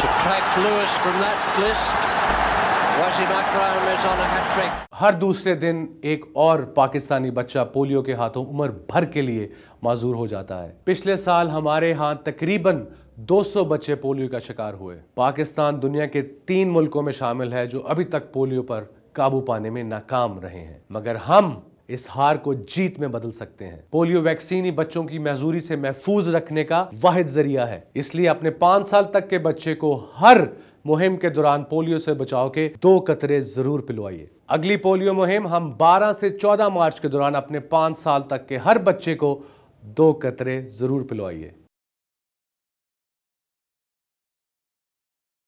Subtract Lewis from that list. Wasim Akram is on a hat-trick. हर दूसरे दिन एक और पाकिस्तानी बच्चा पोलियो के हाथों उम्र भर के लिए माजूर हो जाता है पिछले साल हमारे यहाँ तकरीबन 200 बच्चे पोलियो का शिकार हुए पाकिस्तान दुनिया के तीन मुल्कों में शामिल है जो अभी तक पोलियो पर काबू पाने में नाकाम रहे हैं मगर हम इस हार को जीत में बदल सकते हैं पोलियो वैक्सीन ही बच्चों की महजूरी से महफूज रखने का वाहिद जरिया है इसलिए अपने पांच साल तक के बच्चे को हर मुहिम के दौरान पोलियो से बचाव के दो कतरे जरूर पिलवाइए अगली पोलियो मुहिम हम 12 से 14 मार्च के दौरान अपने पांच साल तक के हर बच्चे को दो कतरे जरूर पिलवाइए